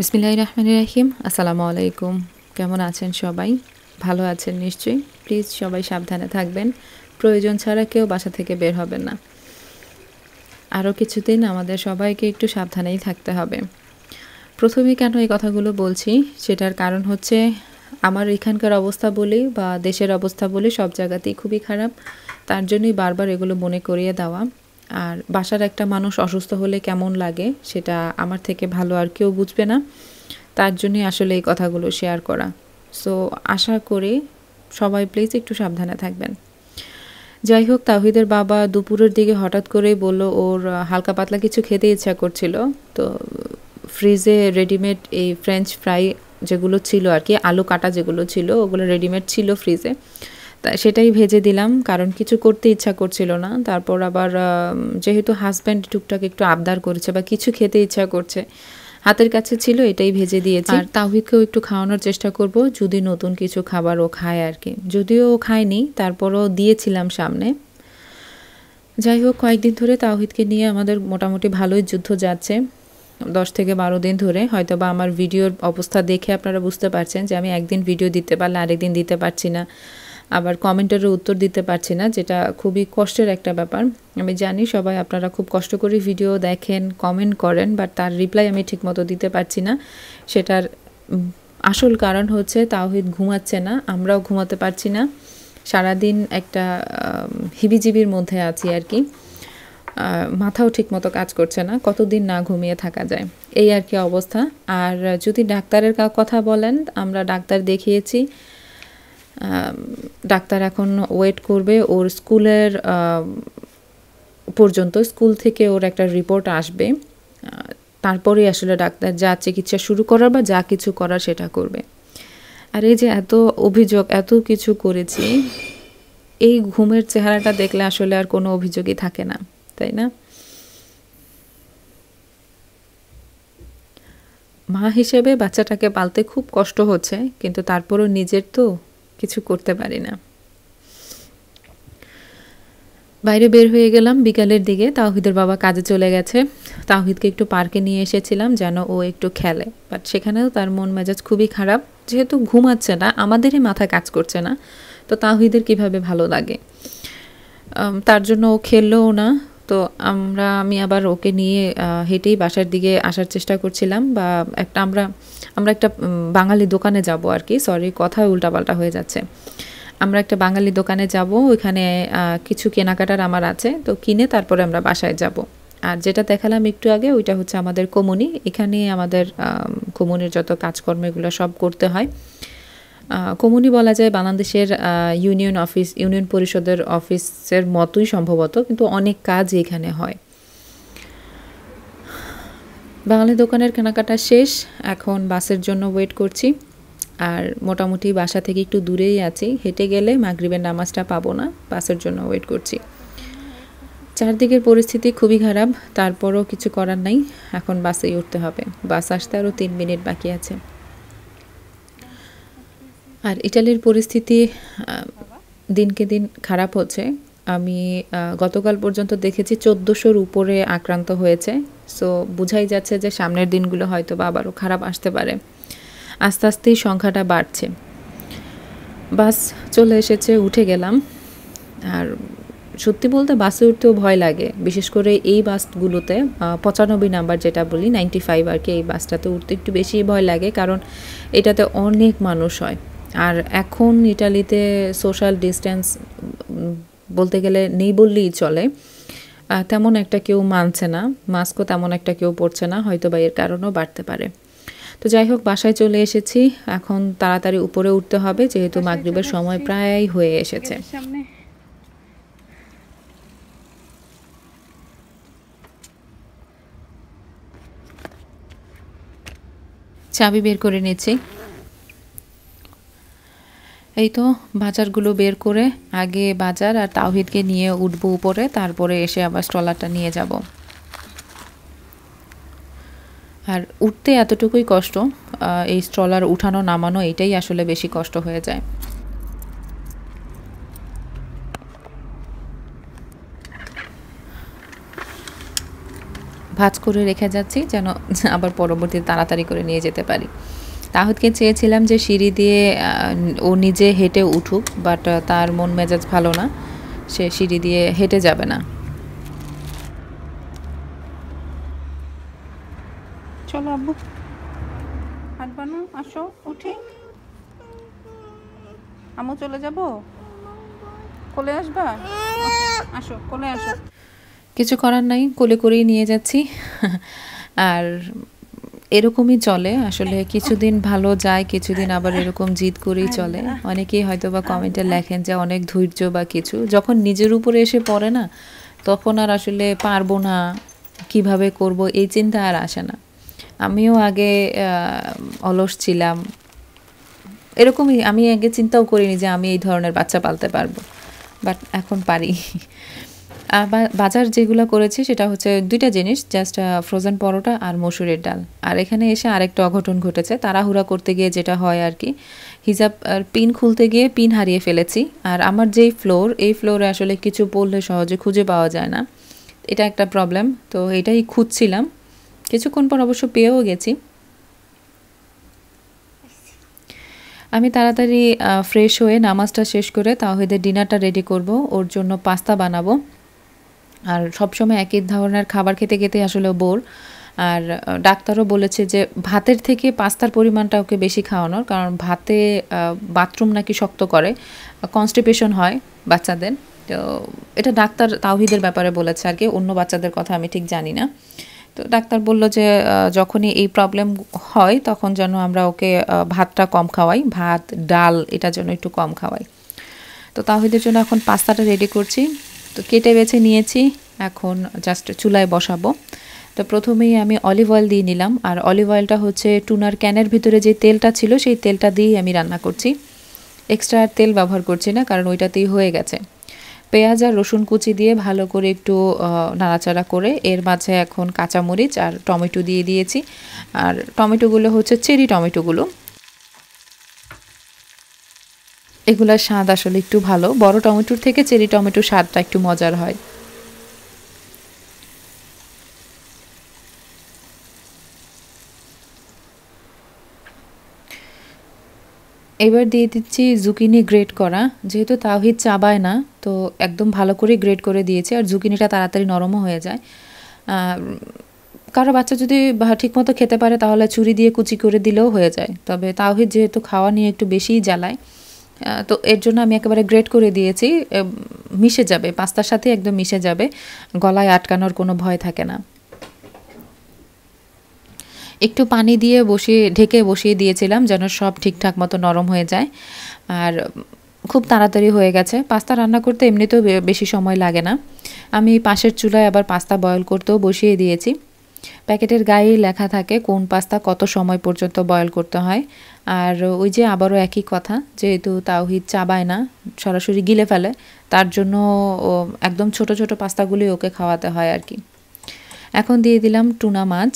বিসমিল্লাহ রহমান রাহিম আসসালামু আলাইকুম কেমন আছেন সবাই ভালো আছেন নিশ্চয়ই প্লিজ সবাই সাবধানে থাকবেন প্রয়োজন ছাড়া কেউ বাসা থেকে বের হবেন না আরও কিছুদিন আমাদের সবাইকে একটু সাবধানেই থাকতে হবে প্রথমে কেন এই কথাগুলো বলছি সেটার কারণ হচ্ছে আমার এখানকার অবস্থা বলি বা দেশের অবস্থা বলি সব জায়গাতেই খুবই খারাপ তার জন্যই বারবার এগুলো মনে করিয়ে দেওয়া আর বাসার একটা মানুষ অসুস্থ হলে কেমন লাগে সেটা আমার থেকে ভালো আর কেউ বুঝবে না তার জন্যই আসলে এই কথাগুলো শেয়ার করা সো আশা করে সবাই প্লিজ একটু সাবধানে থাকবেন যাই হোক তাহিদের বাবা দুপুরের দিকে হঠাৎ করেই বলল ওর হালকা পাতলা কিছু খেতে ইচ্ছা করছিল তো ফ্রিজে রেডিমেড এই ফ্রেঞ্চ ফ্রাই যেগুলো ছিল আর কি আলু কাটা যেগুলো ছিল ওগুলো রেডিমেড ছিল ফ্রিজে সেটাই ভেজে দিলাম কারণ কিছু করতে ইচ্ছা করছিল না তারপর আবার যেহেতু হাজব্যান্ড টুকটাক একটু আবদার করেছে বা কিছু খেতে ইচ্ছা করছে হাতের কাছে ছিল এটাই ভেজে দিয়েছি আর তাহিদকেও একটু খাওয়ানোর চেষ্টা করব যদি নতুন কিছু খাবার ও খায় আর কি যদিও ও খায়নি তারপরও দিয়েছিলাম সামনে যাই হোক কয়েকদিন ধরে তাহিদকে নিয়ে আমাদের মোটামুটি ভালোই যুদ্ধ যাচ্ছে দশ থেকে বারো দিন ধরে হয়তো বা আমার ভিডিওর অবস্থা দেখে আপনারা বুঝতে পারছেন যে আমি একদিন ভিডিও দিতে পারলে আরেকদিন দিতে পারছি না আবার কমেন্টেরও উত্তর দিতে পারছি না যেটা খুবই কষ্টের একটা ব্যাপার আমি জানি সবাই আপনারা খুব কষ্ট করে ভিডিও দেখেন কমেন্ট করেন বাট তার রিপ্লাই আমি ঠিকমতো দিতে পারছি না সেটার আসল কারণ হচ্ছে তাওহিদ ঘুমাচ্ছে না আমরাও ঘুমাতে পারছি না সারাদিন একটা হিবিজিবির মধ্যে আছি আর কি মাথাও ঠিকমতো কাজ করছে না কতদিন না ঘুমিয়ে থাকা যায় এই আর কি অবস্থা আর যদি ডাক্তারের কথা বলেন আমরা ডাক্তার দেখিয়েছি ডাক্তার এখন ওয়েট করবে ওর স্কুলের পর্যন্ত স্কুল থেকে ওর একটা রিপোর্ট আসবে তারপরে আসলে ডাক্তার যা চিকিৎসা শুরু করার বা যা কিছু করার সেটা করবে আর এই যে এত অভিযোগ এত কিছু করেছি এই ঘুমের চেহারাটা দেখলে আসলে আর কোনো অভিযোগই থাকে না তাই না মা হিসেবে বাচ্চাটাকে পালতে খুব কষ্ট হচ্ছে কিন্তু তারপরও নিজের তো কিছু করতে পারি না বাইরে বের হয়ে গেলাম বিকালের দিকে তাহিদের বাবা কাজে চলে গেছে তাহিদকে একটু পার্কে নিয়ে এসেছিলাম যেন ও একটু খেলে বাট সেখানেও তার মন মেজাজ খুবই খারাপ যেহেতু ঘুমাচ্ছে না আমাদেরই মাথা কাজ করছে না তো তাহিদের কিভাবে ভালো লাগে তার জন্য ও খেললেও না তো আমরা আমি আবার ওকে নিয়ে হেঁটেই বাসার দিকে আসার চেষ্টা করছিলাম বা একটা আমরা আমরা একটা বাঙালি দোকানে যাব আর কি সরি কথা উল্টাপাল্টা হয়ে যাচ্ছে আমরা একটা বাঙালি দোকানে যাব ওইখানে কিছু কেনাকাটার আমার আছে তো কিনে তারপরে আমরা বাসায় যাব আর যেটা দেখালাম একটু আগে ওইটা হচ্ছে আমাদের কমুনি এখানে আমাদের কমুনির যত কাজকর্ম এগুলো সব করতে হয় কমুনি বলা যায় বাংলাদেশের ইউনিয়ন অফিস ইউনিয়ন পরিষদের অফিসের মতোই সম্ভবত কিন্তু অনেক কাজ এখানে হয় বাঙালি দোকানের কেনাকাটা শেষ এখন বাসের জন্য ওয়েট করছি আর মোটামুটি বাসা থেকে একটু দূরেই আছি হেঁটে গেলে মাগরিবের নামাজটা পাবো না বাসের জন্য ওয়েট করছি চারদিকের পরিস্থিতি খুবই খারাপ তারপরও কিছু করার নাই এখন বাসেই উঠতে হবে বাস আসতে আরও তিন মিনিট বাকি আছে আর ইটালির পরিস্থিতি দিনকে দিন খারাপ হচ্ছে আমি গতকাল পর্যন্ত দেখেছি চোদ্দোশোর উপরে আক্রান্ত হয়েছে সো বুঝাই যাচ্ছে যে সামনের দিনগুলো হয়তো বা আবারও খারাপ আসতে পারে আস্তে আস্তেই সংখ্যাটা বাড়ছে বাস চলে এসেছে উঠে গেলাম আর সত্যি বলতে বাসে উঠতেও ভয় লাগে বিশেষ করে এই বাসগুলোতে পঁচানব্বই নাম্বার যেটা বলি নাইনটি ফাইভ আর কি এই বাসটাতে উঠতে একটু বেশি ভয় লাগে কারণ এটাতে অনেক মানুষ হয় আর এখন ইটালিতে সোশ্যাল ডিস্টেন্স বলতে গেলে নেই বললেই চলে তেমন একটা কেউ মানছে না মাস্কও তেমন একটা কেউ পড়ছে না হয়তো বা এর কারণও বাড়তে পারে তো যাই হোক বাসায় চলে এসেছি এখন তাড়াতাড়ি উপরে উঠতে হবে যেহেতু মাগরীবের সময় প্রায় হয়ে এসেছে চাবি বের করে নিচ্ছি এই তো বাজারগুলো বের করে আগে বাজার আর তাওহিদকে নিয়ে উঠবো উপরে তারপরে এসে আবার স্ট্রলারটা নিয়ে যাব আর উঠতে এতটুকুই কষ্ট এই স্ট্রলার উঠানো নামানো এটাই আসলে বেশি কষ্ট হয়ে যায় ভাজ করে রেখে যাচ্ছি যেন আবার পরবর্তীতে তাড়াতাড়ি করে নিয়ে যেতে পারি তাহুদকে চেয়েছিলাম যে সিঁড়ি দিয়ে ও নিজে হেঁটে উঠুক বাট তার মন মেজাজ ভালো না সে সিঁড়ি দিয়ে হেঁটে যাবে না চলো আব্বু হাঁটবানু আসো উঠে আমু চলে যাব কোলে আসবা আসো কোলে আসো কিছু করার নাই কোলে করেই নিয়ে যাচ্ছি আর এরকমই চলে আসলে কিছুদিন ভালো যায় কিছুদিন আবার এরকম জিদ করেই চলে অনেকেই হয়তো বা কমেন্টে লেখেন যে অনেক ধৈর্য বা কিছু যখন নিজের উপরে এসে পড়ে না তখন আর আসলে পারবো না কিভাবে করব এই চিন্তা আর আসে না আমিও আগে অলস ছিলাম এরকমই আমি আগে চিন্তাও করিনি যে আমি এই ধরনের বাচ্চা পালতে পারবো বাট এখন পারি বাজার যেগুলো করেছি সেটা হচ্ছে দুইটা জিনিস জাস্ট ফ্রোজেন পরোটা আর মসুরের ডাল আর এখানে এসে আরেকটা অঘটন ঘটেছে তাড়াহুড়া করতে গিয়ে যেটা হয় আর কি হিজাব আর পিন খুলতে গিয়ে পিন হারিয়ে ফেলেছি আর আমার যেই ফ্লোর এই ফ্লোরে আসলে কিছু পড়লে সহজে খুঁজে পাওয়া যায় না এটা একটা প্রবলেম তো এটাই খুঁজছিলাম কিছুক্ষণ পর অবশ্য পেয়েও গেছি আমি তাড়াতাড়ি ফ্রেশ হয়ে নামাজটা শেষ করে তাহলে ডিনারটা রেডি করব ওর জন্য পাস্তা বানাবো আর সবসময় একই ধরনের খাবার খেতে খেতে আসলে বোর আর ডাক্তারও বলেছে যে ভাতের থেকে পাস্তার পরিমাণটা ওকে বেশি খাওয়ানোর কারণ ভাতে বাথরুম নাকি শক্ত করে কনস্টিপেশন হয় বাচ্চাদের তো এটা ডাক্তার তাওহিদের ব্যাপারে বলেছে আর কি অন্য বাচ্চাদের কথা আমি ঠিক জানি না তো ডাক্তার বলল যে যখনই এই প্রবলেম হয় তখন যেন আমরা ওকে ভাতটা কম খাওয়াই ভাত ডাল এটা যেন একটু কম খাওয়াই তো তাহিদের জন্য এখন পাস্তাটা রেডি করছি তো কেটে বেছে নিয়েছি এখন জাস্ট চুলায় বসাবো তো প্রথমেই আমি অলিভ অয়েল দিয়ে নিলাম আর অলিভ অয়েলটা হচ্ছে টুনার ক্যানের ভিতরে যে তেলটা ছিল সেই তেলটা দিয়েই আমি রান্না করছি এক্সট্রা আর তেল ব্যবহার করছি না কারণ ওইটাতেই হয়ে গেছে পেঁয়াজ আর রসুন কুচি দিয়ে ভালো করে একটু নাড়াচাড়া করে এর মাঝে এখন কাঁচামরিচ আর টমেটো দিয়ে দিয়েছি আর টমেটোগুলো হচ্ছে চেরি টমেটোগুলো এগুলোর স্বাদ আসলে একটু ভালো বড় টমেটোর থেকে চেরি টমেটোর স্বাদটা একটু মজার হয় এবার দিয়ে দিচ্ছি জুকিনি গ্রেট করা যেহেতু তাওহিদ চাবায় না তো একদম ভালো করে গ্রেট করে দিয়েছি আর জুকিনিটা তাড়াতাড়ি নরমও হয়ে যায় কারো বাচ্চা যদি ঠিকমতো খেতে পারে তাহলে চুরি দিয়ে কুচি করে দিলেও হয়ে যায় তবে তাওহিদ যেহেতু খাওয়া নিয়ে একটু বেশিই জ্বালায় তো এর জন্য আমি একেবারে গ্রেট করে দিয়েছি মিশে যাবে পাস্তার সাথে একদম মিশে যাবে গলায় আটকানোর কোনো ভয় থাকে না একটু পানি দিয়ে বসিয়ে ঢেকে বসিয়ে দিয়েছিলাম যেন সব ঠিকঠাক মতো নরম হয়ে যায় আর খুব তাড়াতাড়ি হয়ে গেছে পাস্তা রান্না করতে এমনিতেও বেশি সময় লাগে না আমি পাশের চুলায় আবার পাস্তা বয়ল করতেও বসিয়ে দিয়েছি প্যাকেটের গায়ে লেখা থাকে কোন পাস্তা কত সময় পর্যন্ত বয়ল করতে হয় আর ওই যে আবারও একই কথা যেহেতু তাওহিদ চাবায় না সরাসরি গিলে ফেলে তার জন্য একদম ছোট ছোট পাস্তাগুলি ওকে খাওয়াতে হয় আর কি এখন দিয়ে দিলাম টুনা মাছ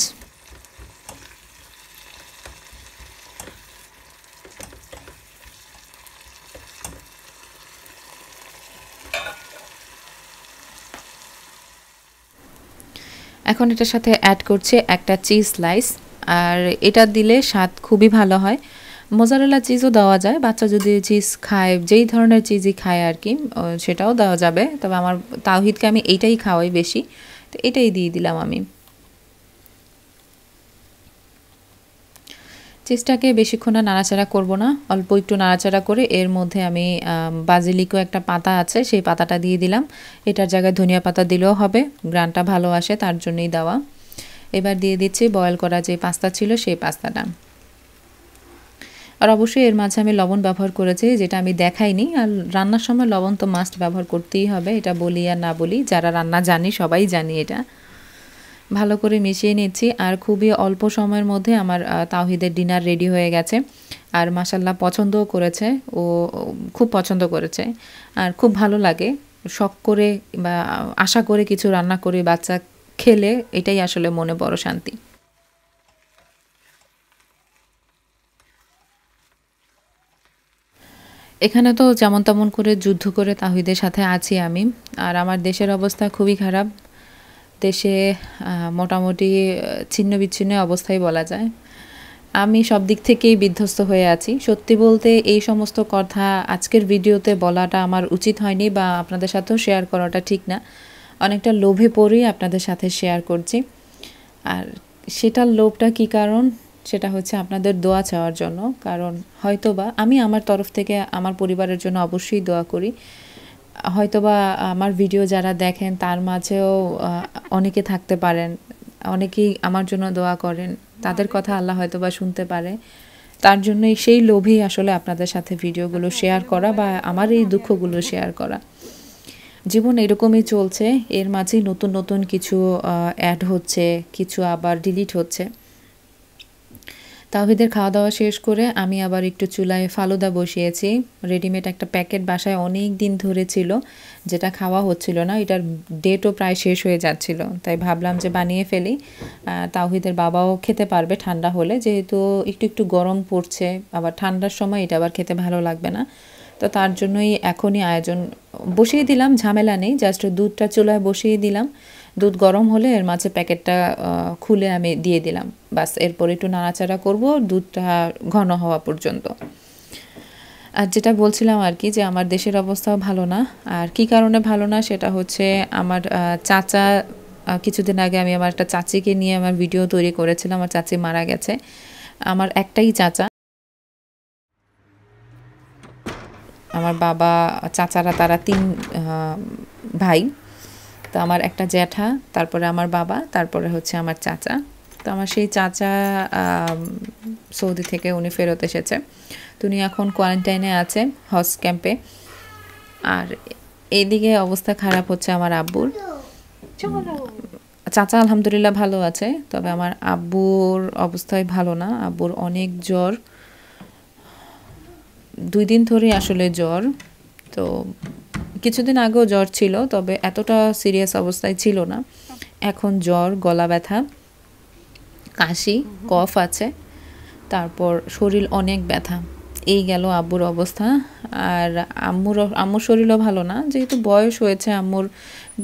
এখন এটার সাথে অ্যাড করছি একটা চিজ স্লাইস আর এটা দিলে স্বাদ খুবই ভালো হয় মোজারেলা চিজও দেওয়া যায় বাচ্চা যদি চিজ খায় যেই ধরনের চিজই খায় আর কি সেটাও দেওয়া যাবে তবে আমার তাওহিদকে আমি এইটাই খাওয়াই বেশি তো এটাই দিয়ে দিলাম আমি চেষ্টাকে বেশিক্ষণ নাড়াচাড়া করব না অল্প একটু নাড়াচাড়া করে এর মধ্যে আমি বাজিলিকও একটা পাতা আছে সেই পাতাটা দিয়ে দিলাম এটার জায়গায় ধনিয়া পাতা দিলেও হবে গ্রানটা ভালো আসে তার জন্যই দেওয়া এবার দিয়ে দিচ্ছি বয়েল করা যে পাস্তা ছিল সেই পাস্তাটা আর অবশ্যই এর মাঝে আমি লবণ ব্যবহার করেছি যেটা আমি দেখাইনি আর রান্নার সময় লবণ তো মাস্ট ব্যবহার করতেই হবে এটা বলি আর না বলি যারা রান্না জানি সবাই জানি এটা ভালো করে মিশিয়ে নিচ্ছি আর খুবই অল্প সময়ের মধ্যে আমার তাওহিদের ডিনার রেডি হয়ে গেছে আর মাসাল্লাহ পছন্দও করেছে ও খুব পছন্দ করেছে আর খুব ভালো লাগে শখ করে বা আশা করে কিছু রান্না করে বাচ্চা খেলে এটাই আসলে মনে বড় শান্তি এখানে তো যেমন তেমন করে যুদ্ধ করে তাহিদের সাথে আছি আমি আর আমার দেশের অবস্থা খুবই খারাপ দেশে সে মোটামুটি ছিন্ন বিচ্ছিন্ন অবস্থায় বলা যায় আমি সব দিক থেকেই বিধ্বস্ত হয়ে আছি সত্যি বলতে এই সমস্ত কথা আজকের ভিডিওতে বলাটা আমার উচিত হয়নি বা আপনাদের সাথেও শেয়ার করাটা ঠিক না অনেকটা লোভে পড়েই আপনাদের সাথে শেয়ার করছি আর সেটার লোভটা কি কারণ সেটা হচ্ছে আপনাদের দোয়া চাওয়ার জন্য কারণ হয়তোবা আমি আমার তরফ থেকে আমার পরিবারের জন্য অবশ্যই দোয়া করি হয়তোবা আমার ভিডিও যারা দেখেন তার মাঝেও অনেকে থাকতে পারেন অনেকেই আমার জন্য দোয়া করেন তাদের কথা আল্লাহ হয়তোবা শুনতে পারে তার জন্যই সেই লোভেই আসলে আপনাদের সাথে ভিডিওগুলো শেয়ার করা বা আমার এই দুঃখগুলো শেয়ার করা জীবন এরকমই চলছে এর মাঝেই নতুন নতুন কিছু অ্যাড হচ্ছে কিছু আবার ডিলিট হচ্ছে তাহিদের খাওয়া দাওয়া শেষ করে আমি আবার একটু চুলায় ফালুদা বসিয়েছি রেডিমেড একটা প্যাকেট বাসায় অনেক দিন ধরে ছিল যেটা খাওয়া হচ্ছিল না এটার ডেটও প্রায় শেষ হয়ে যাচ্ছিল তাই ভাবলাম যে বানিয়ে ফেলি তাহিদের বাবাও খেতে পারবে ঠান্ডা হলে যেহেতু একটু একটু গরম পড়ছে আবার ঠান্ডার সময় এটা আবার খেতে ভালো লাগবে না তো তার জন্যই এখনই আয়োজন বসিয়ে দিলাম ঝামেলা নেই জাস্ট দুধটা চুলায় বসিয়ে দিলাম দুধ গরম হলে এর মাঝে প্যাকেটটা খুলে আমি দিয়ে দিলাম বাস এরপর একটু নাড়াচাড়া করব দুধটা ঘন হওয়া পর্যন্ত আর যেটা বলছিলাম আর কি যে আমার দেশের অবস্থাও ভালো না আর কি কারণে ভালো না সেটা হচ্ছে আমার চাচা কিছুদিন আগে আমি আমার একটা চাচিকে নিয়ে আমার ভিডিও তৈরি করেছিলাম আমার চাচি মারা গেছে আমার একটাই চাচা আমার বাবা চাচারা তারা তিন ভাই তো আমার একটা জ্যাঠা তারপরে আমার বাবা তারপরে হচ্ছে আমার চাচা তো আমার সেই চাচা সৌদি থেকে উনি ফেরত এসেছে তো উনি এখন কোয়ারেন্টাইনে আছে হজ ক্যাম্পে আর এইদিকে অবস্থা খারাপ হচ্ছে আমার আব্বুর চাচা আলহামদুলিল্লাহ ভালো আছে তবে আমার আব্বুর অবস্থায় ভালো না আব্বুর অনেক জ্বর দুই দিন ধরে আসলে জ্বর তো কিছুদিন আগেও জ্বর ছিল তবে এতটা সিরিয়াস অবস্থায় ছিল না এখন জ্বর গলা ব্যথা কাশি কফ আছে তারপর শরীর অনেক ব্যথা এই গেল আব্বুর অবস্থা আর আম্মুর আম্মুর শরীরও ভালো না যেহেতু বয়স হয়েছে আম্মুর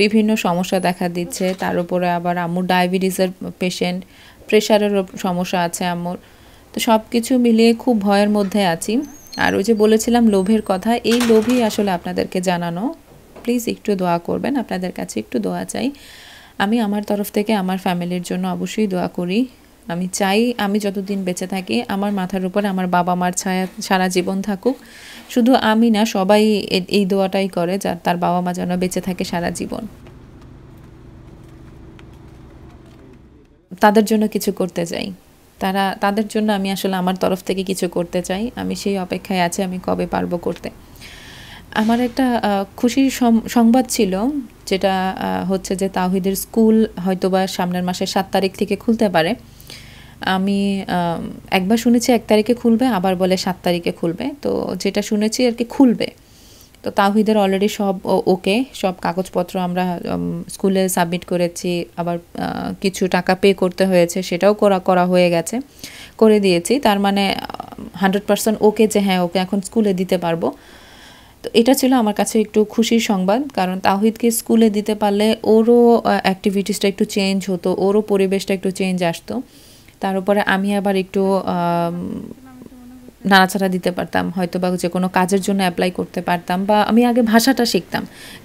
বিভিন্ন সমস্যা দেখা দিচ্ছে তার উপরে আবার আম্মুর ডায়াবেটিসের পেশেন্ট প্রেশারেরও সমস্যা আছে আম্মুর তো সব কিছু মিলিয়ে খুব ভয়ের মধ্যে আছি আর ওই যে বলেছিলাম লোভের কথা এই লোভই আসলে আপনাদেরকে জানানো প্লিজ একটু দোয়া করবেন আপনাদের কাছে একটু দোয়া চাই আমি আমার তরফ থেকে আমার ফ্যামিলির জন্য অবশ্যই দোয়া করি আমি চাই আমি যতদিন বেঁচে থাকি আমার মাথার উপর আমার বাবা মার ছায়া সারা জীবন থাকুক শুধু আমি না সবাই এই দোয়াটাই করে যার তার বাবা মা যেন বেঁচে থাকে সারা জীবন তাদের জন্য কিছু করতে যাই তারা তাদের জন্য আমি আসলে আমার তরফ থেকে কিছু করতে চাই আমি সেই অপেক্ষায় আছি আমি কবে পারবো করতে আমার একটা খুশির সংবাদ ছিল যেটা হচ্ছে যে তাহিদের স্কুল হয়তোবা সামনের মাসের সাত তারিখ থেকে খুলতে পারে আমি একবার শুনেছি এক তারিখে খুলবে আবার বলে সাত তারিখে খুলবে তো যেটা শুনেছি আর কি খুলবে তো তাহিদের অলরেডি সব ওকে সব কাগজপত্র আমরা স্কুলে সাবমিট করেছি আবার কিছু টাকা পে করতে হয়েছে সেটাও করা করা হয়ে গেছে করে দিয়েছি তার মানে হান্ড্রেড পার্সেন্ট ওকে যে হ্যাঁ ওকে এখন স্কুলে দিতে পারবো তো এটা ছিল আমার কাছে একটু খুশির সংবাদ কারণ তাহিদকে স্কুলে দিতে পারলে ওরও অ্যাক্টিভিটিসটা একটু চেঞ্জ হতো ওরও পরিবেশটা একটু চেঞ্জ আসতো তার উপরে আমি আবার একটু নাড়াচাড়া দিতে পারতাম হয়তো বা যে কোনো কাজের জন্য অ্যাপ্লাই করতে পারতাম বা আমি আগে ভাষাটা শিখতাম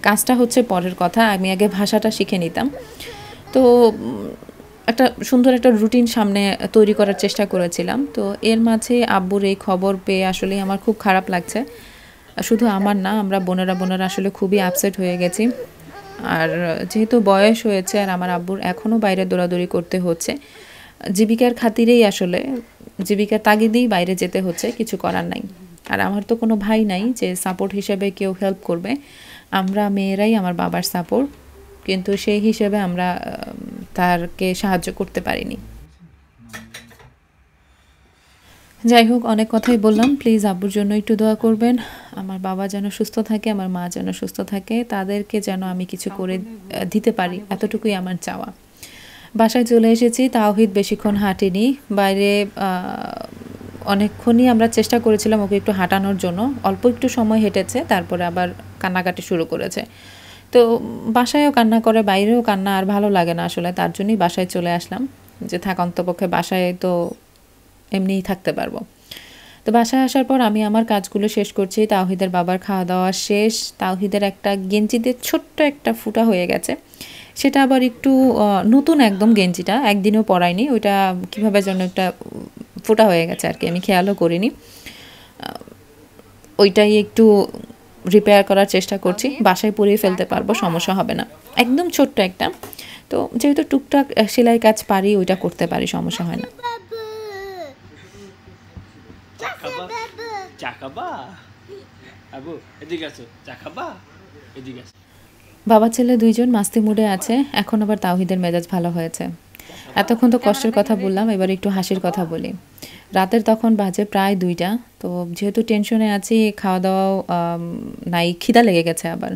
কাজটা হচ্ছে পরের কথা আমি আগে ভাষাটা শিখে নিতাম তো একটা সুন্দর একটা রুটিন সামনে তৈরি করার চেষ্টা করেছিলাম তো এর মাঝে আব্বুর এই খবর পেয়ে আসলে আমার খুব খারাপ লাগছে শুধু আমার না আমরা বোনেরা বোনেরা আসলে খুবই আপসেট হয়ে গেছি আর যেহেতু বয়স হয়েছে আর আমার আব্বুর এখনও বাইরে দৌড়াদৌড়ি করতে হচ্ছে জীবিকার খাতিরেই আসলে জীবিকার তাগিদেই বাইরে যেতে হচ্ছে কিছু করার নাই আর আমার তো কোনো ভাই নাই যে সাপোর্ট হিসেবে কেউ হেল্প করবে আমরা মেয়েরাই আমার বাবার সাপোর্ট কিন্তু সেই হিসেবে আমরা তারকে সাহায্য করতে পারিনি যাই হোক অনেক কথাই বললাম প্লিজ আব্বুর জন্য একটু দোয়া করবেন আমার বাবা যেন সুস্থ থাকে আমার মা যেন সুস্থ থাকে তাদেরকে যেন আমি কিছু করে দিতে পারি এতটুকুই আমার চাওয়া বাসায় চলে এসেছি তাওহিদ বেশিক্ষণ হাঁটেনি বাইরে অনেকক্ষণই আমরা চেষ্টা করেছিলাম ওকে একটু হাঁটানোর জন্য অল্প একটু সময় হেঁটেছে তারপরে আবার কান্নাকাটি শুরু করেছে তো বাসায়ও কান্না করে বাইরেও কান্না আর ভালো লাগে না আসলে তার জন্যই বাসায় চলে আসলাম যে থাক অন্তপক্ষে বাসায় তো এমনিই থাকতে পারবো তো বাসায় আসার পর আমি আমার কাজগুলো শেষ করছি তাওহিদের বাবার খাওয়া দাওয়া শেষ তাওহিদের একটা গেঞ্জিতে ছোট্ট একটা ফুটা হয়ে গেছে সেটা আবার একটু নতুন একদম গেঞ্জিটা একদিনও পরাইনি ওইটা কীভাবে যেন একটা ফোটা হয়ে গেছে আর কি আমি খেয়ালও করিনি ওইটাই একটু রিপেয়ার করার চেষ্টা করছি আচ্ছা। বাসায় পরিয়ে ফেলতে পারবো সমস্যা হবে না একদম ছোট্ট একটা তো যেহেতু টুকটাক সেলাই কাজ পারি ওইটা করতে পারি সমস্যা হয় না চাকাবা আবু এদিকে আছো চাকাবা এদিকে আছো বাবা ছেলে দুইজন মাস্তি মুডে আছে এখন আবার তাওহিদের মেজাজ ভালো হয়েছে এতক্ষণ তো কষ্টের কথা বললাম এবার একটু হাসির কথা বলি রাতের তখন বাজে প্রায় দুইটা তো যেহেতু টেনশনে আছি খাওয়া দাওয়াও নাই খিদা লেগে গেছে আবার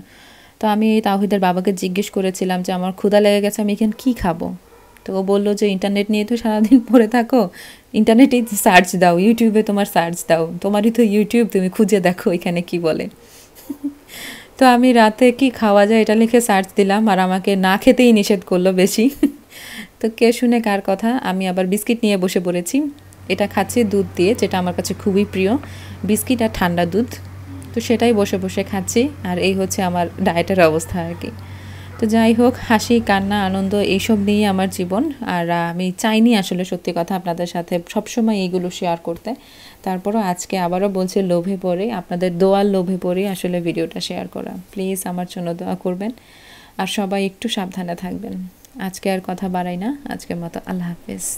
তো আমি তাওহিদের বাবাকে জিজ্ঞেস করেছিলাম যে আমার ক্ষুদা লেগে গেছে আমি এখানে কী খাবো তো ও বললো যে ইন্টারনেট নিয়ে তো সারাদিন পড়ে থাকো ইন্টারনেটেই সার্চ দাও ইউটিউবে তোমার সার্চ দাও তোমারই তো ইউটিউব তুমি খুঁজে দেখো এখানে কি বলে তো আমি রাতে কি খাওয়া যায় এটা লিখে সার্চ দিলাম আর আমাকে না খেতেই নিষেধ করলো বেশি তো কে শুনে কার কথা আমি আবার বিস্কিট নিয়ে বসে পড়েছি এটা খাচ্ছি দুধ দিয়ে যেটা আমার কাছে খুবই প্রিয় বিস্কিট আর ঠান্ডা দুধ তো সেটাই বসে বসে খাচ্ছি আর এই হচ্ছে আমার ডায়েটের অবস্থা আর কি তো যাই হোক হাসি কান্না আনন্দ এইসব নিয়েই আমার জীবন আর আমি চাইনি আসলে সত্যি কথা আপনাদের সাথে সবসময় এইগুলো শেয়ার করতে তারপরও আজকে আবারও বলছে লোভে পড়ে আপনাদের দোয়াল লোভে পড়ে আসলে ভিডিওটা শেয়ার করা প্লিজ আমার জন্য দোয়া করবেন আর সবাই একটু সাবধানে থাকবেন আজকে আর কথা বাড়াই না আজকের মতো আল্লাহ হাফিজ